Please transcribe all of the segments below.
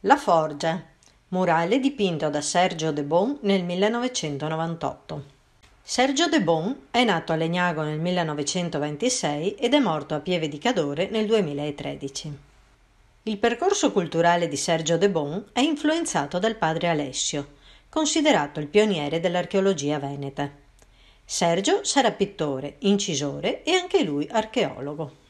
La Forge, murale dipinto da Sergio De Bon nel 1998. Sergio De Bon è nato a Legnago nel 1926 ed è morto a Pieve di Cadore nel 2013. Il percorso culturale di Sergio De Bon è influenzato dal padre Alessio, considerato il pioniere dell'archeologia veneta. Sergio sarà pittore, incisore e anche lui archeologo.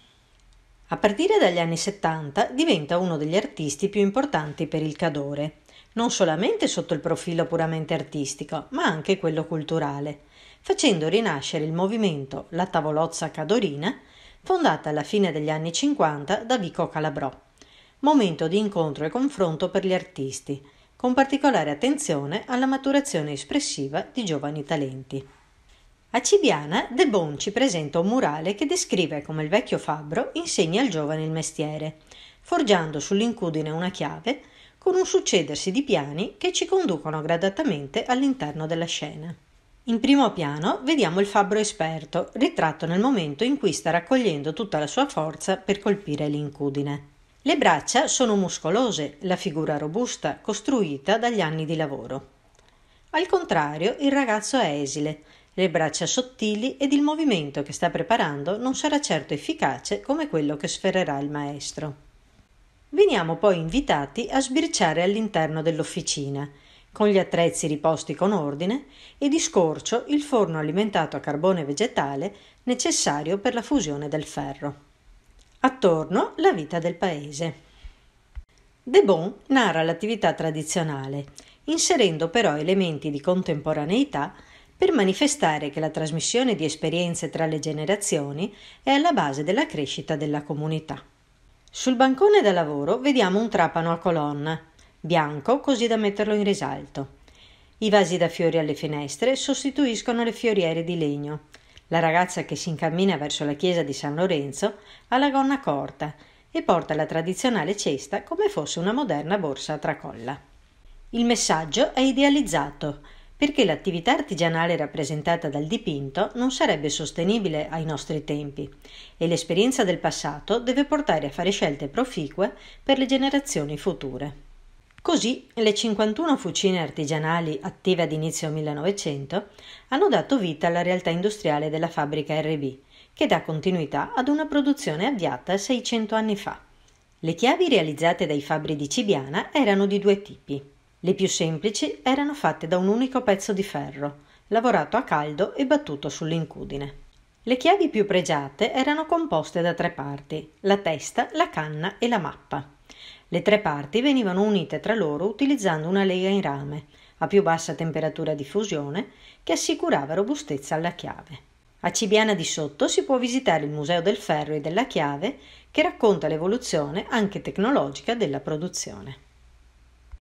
A partire dagli anni 70 diventa uno degli artisti più importanti per il Cadore, non solamente sotto il profilo puramente artistico, ma anche quello culturale, facendo rinascere il movimento La Tavolozza Cadorina, fondata alla fine degli anni 50 da Vico Calabrò. Momento di incontro e confronto per gli artisti, con particolare attenzione alla maturazione espressiva di giovani talenti. A Cibiana, De Bon ci presenta un murale che descrive come il vecchio fabbro insegna al giovane il mestiere, forgiando sull'incudine una chiave con un succedersi di piani che ci conducono gradatamente all'interno della scena. In primo piano vediamo il fabbro esperto, ritratto nel momento in cui sta raccogliendo tutta la sua forza per colpire l'incudine. Le braccia sono muscolose, la figura robusta, costruita dagli anni di lavoro. Al contrario, il ragazzo è esile, le braccia sottili ed il movimento che sta preparando non sarà certo efficace come quello che sferrerà il maestro. Veniamo poi invitati a sbirciare all'interno dell'officina, con gli attrezzi riposti con ordine e di scorcio il forno alimentato a carbone vegetale necessario per la fusione del ferro. Attorno la vita del paese. De Bon narra l'attività tradizionale, inserendo però elementi di contemporaneità per manifestare che la trasmissione di esperienze tra le generazioni è alla base della crescita della comunità. Sul bancone da lavoro vediamo un trapano a colonna, bianco così da metterlo in risalto. I vasi da fiori alle finestre sostituiscono le fioriere di legno. La ragazza che si incammina verso la chiesa di San Lorenzo ha la gonna corta e porta la tradizionale cesta come fosse una moderna borsa a tracolla. Il messaggio è idealizzato, perché l'attività artigianale rappresentata dal dipinto non sarebbe sostenibile ai nostri tempi e l'esperienza del passato deve portare a fare scelte proficue per le generazioni future. Così le 51 fucine artigianali attive ad inizio 1900 hanno dato vita alla realtà industriale della fabbrica RB, che dà continuità ad una produzione avviata 600 anni fa. Le chiavi realizzate dai fabbri di Cibiana erano di due tipi. Le più semplici erano fatte da un unico pezzo di ferro, lavorato a caldo e battuto sull'incudine. Le chiavi più pregiate erano composte da tre parti, la testa, la canna e la mappa. Le tre parti venivano unite tra loro utilizzando una lega in rame, a più bassa temperatura di fusione, che assicurava robustezza alla chiave. A Cibiana di Sotto si può visitare il Museo del Ferro e della Chiave, che racconta l'evoluzione anche tecnologica della produzione.